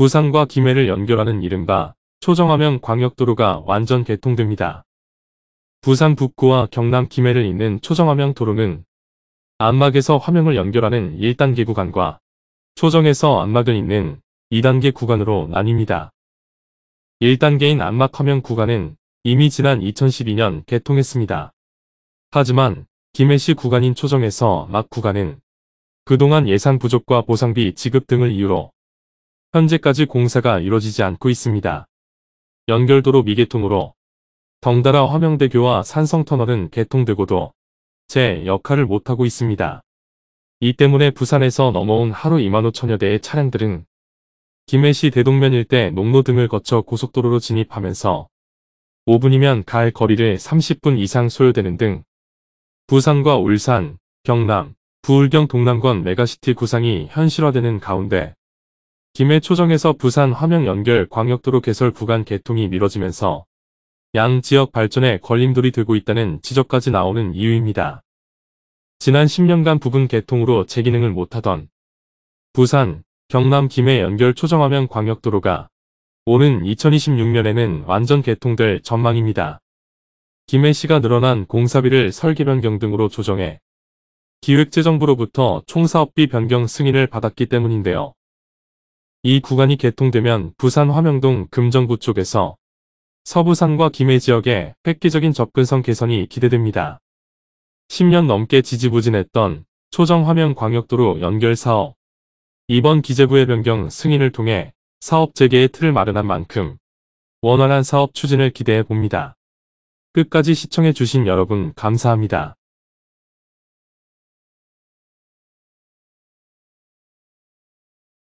부산과 김해를 연결하는 이른바 초정화면 광역도로가 완전 개통됩니다. 부산 북구와 경남 김해를 잇는 초정화면 도로는 안막에서 화면을 연결하는 1단계 구간과 초정에서 안막을 잇는 2단계 구간으로 나뉩니다. 1단계인 안막 화면 구간은 이미 지난 2012년 개통했습니다. 하지만 김해시 구간인 초정에서 막 구간은 그동안 예산 부족과 보상비 지급 등을 이유로 현재까지 공사가 이뤄지지 않고 있습니다. 연결도로 미개통으로 덩달아 화명대교와 산성터널은 개통되고도 제 역할을 못하고 있습니다. 이 때문에 부산에서 넘어온 하루 2만 5천여 대의 차량들은 김해시 대동면 일대 농로 등을 거쳐 고속도로로 진입하면서 5분이면 갈 거리를 30분 이상 소요되는 등 부산과 울산, 경남, 부울경 동남권 메가시티 구상이 현실화되는 가운데 김해 초정에서 부산 화명 연결 광역도로 개설 구간 개통이 미뤄지면서 양 지역 발전에 걸림돌이 되고 있다는 지적까지 나오는 이유입니다. 지난 10년간 부분 개통으로 재기능을 못하던 부산, 경남 김해 연결 초정화면 광역도로가 오는 2026년에는 완전 개통될 전망입니다. 김해시가 늘어난 공사비를 설계 변경 등으로 조정해 기획재정부로부터 총사업비 변경 승인을 받았기 때문인데요. 이 구간이 개통되면 부산 화명동 금정구 쪽에서 서부산과 김해 지역에 획기적인 접근성 개선이 기대됩니다. 10년 넘게 지지부진했던 초정화면광역도로 연결사업 이번 기재부의 변경 승인을 통해 사업 재개의 틀을 마련한 만큼 원활한 사업 추진을 기대해 봅니다. 끝까지 시청해 주신 여러분 감사합니다.